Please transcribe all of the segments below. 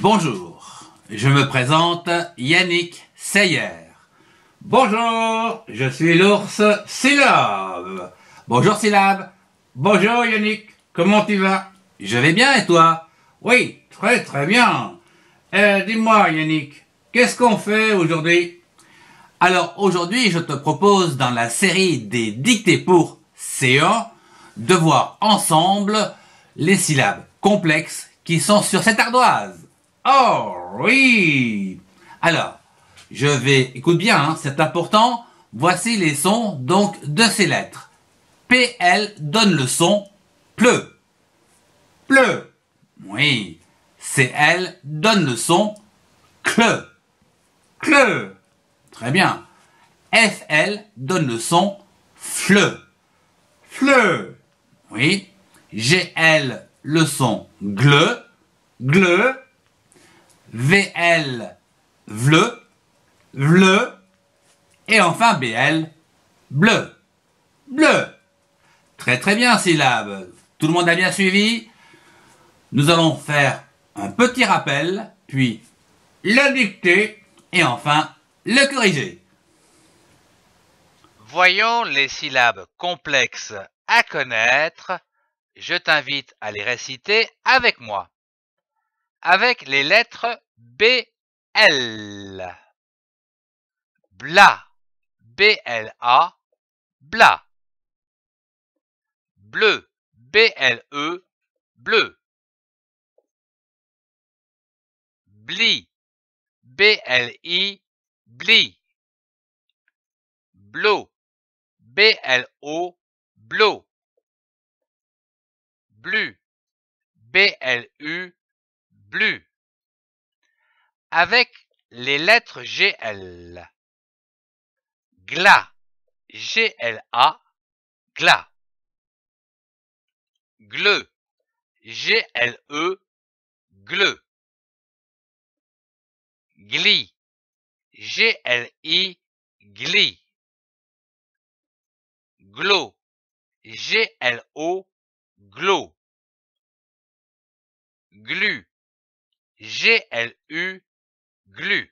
Bonjour, je me présente Yannick Sayer. Bonjour, je suis l'ours Syllabe. Bonjour Syllabe. Bonjour Yannick, comment tu vas Je vais bien et toi Oui, très très bien. Euh, dis-moi Yannick, qu'est-ce qu'on fait aujourd'hui Alors aujourd'hui, je te propose dans la série des dictées pour C1 de voir ensemble les syllabes complexes qui sont sur cette ardoise. Oh oui Alors, je vais... Écoute bien, hein, c'est important. Voici les sons donc de ces lettres. PL donne le son pleu. Pleu. Oui. CL donne le son CLEU. Cle. Très bien. FL donne le son FLEU. FLE. Oui. GL le son GLEU. GLEU. VL, VLE, VLE, et enfin BL, bleu, bleu. Très très bien, syllabe. Tout le monde a bien suivi Nous allons faire un petit rappel, puis le dicter, et enfin le corriger. Voyons les syllabes complexes à connaître. Je t'invite à les réciter avec moi avec les lettres BL. Bla, BLA, bla. Bleu, BLE, bleu. Bli, BLI, bli. Blo, BLO, blo. Blu, BLU, avec les lettres GL. GLA, GLA, GLA. GLE, GLE, GLE. GLI, GLI, GLI. GLO, GLO, GLO. GLU, GLU, GLU.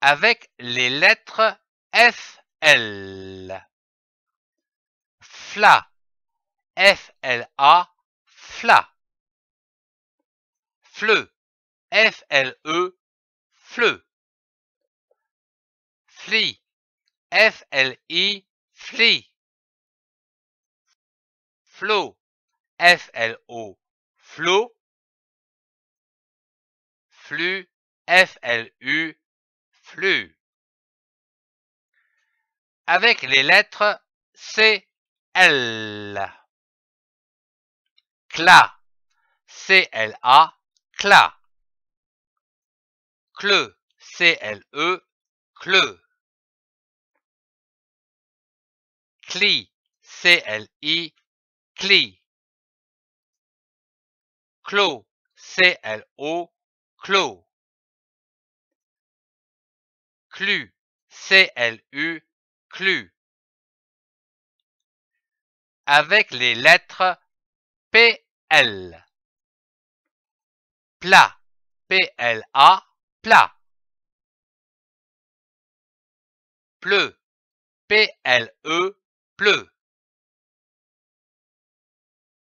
Avec les lettres F-L. FLA, f FLA, FLA. FLE, FLE, FLE. FLI, FLI, FLI. FLO, FLO, FLO flux, FLU, Avec les lettres C-L. CLA, C-L-A, CLA. CLE, C-L-E, CLE. CLI, CLI, CLI. CLO, o clos clu C-L-U, clu avec les lettres pl plat pla plat pleu ple pleu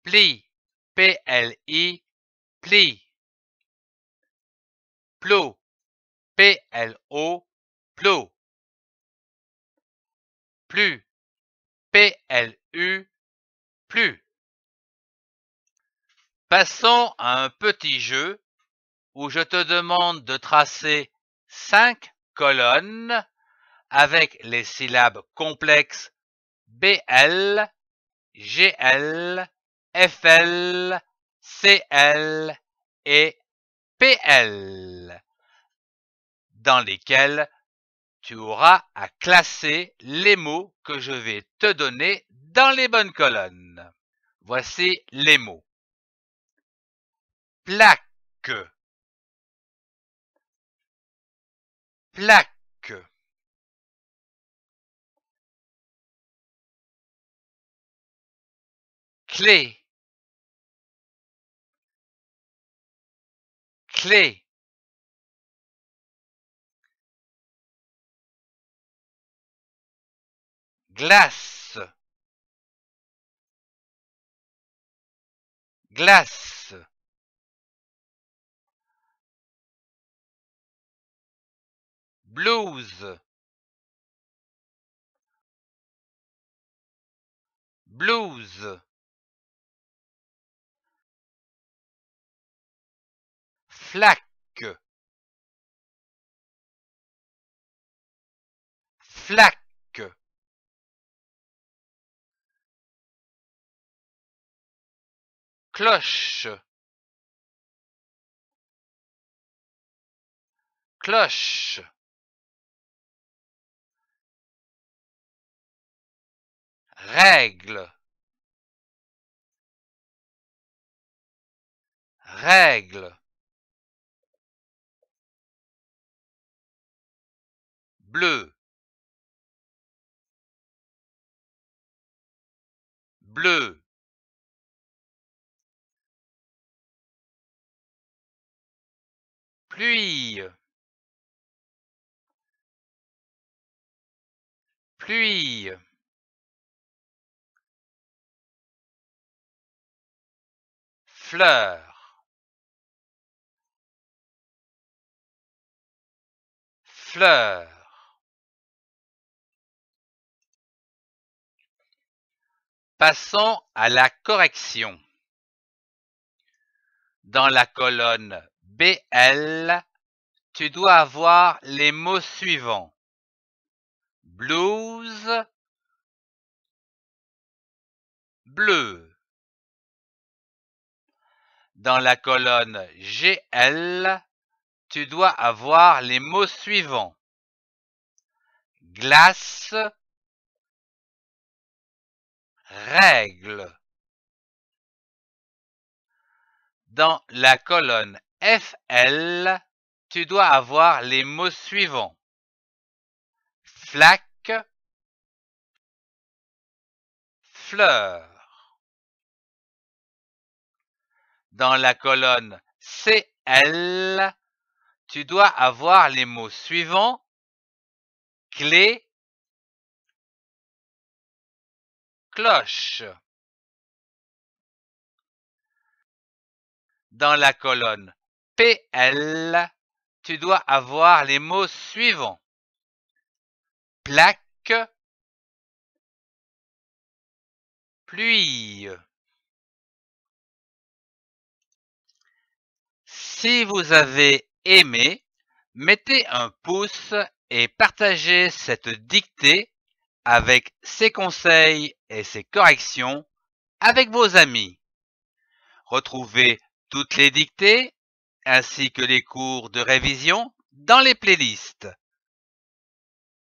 pli pli pli Plo. P-L-O. Plo. Plus. P-L-U. Plus. Passons à un petit jeu où je te demande de tracer cinq colonnes avec les syllabes complexes BL, GL, FL, CL et PL, dans lesquels tu auras à classer les mots que je vais te donner dans les bonnes colonnes. Voici les mots. Plaque. Plaque. Clé. clé glace glace blues, blues. Flaque. Flaque. cloche cloche règle règle bleu bleu pluie pluie fleur fleur Passons à la correction. Dans la colonne BL, tu dois avoir les mots suivants. Blues, bleu. Dans la colonne GL, tu dois avoir les mots suivants. Glace, règle Dans la colonne FL, tu dois avoir les mots suivants. Flaque, fleur. Dans la colonne CL, tu dois avoir les mots suivants. Clé, cloche. Dans la colonne PL, tu dois avoir les mots suivants. Plaque, pluie. Si vous avez aimé, mettez un pouce et partagez cette dictée avec ses conseils et ses corrections avec vos amis. Retrouvez toutes les dictées ainsi que les cours de révision dans les playlists.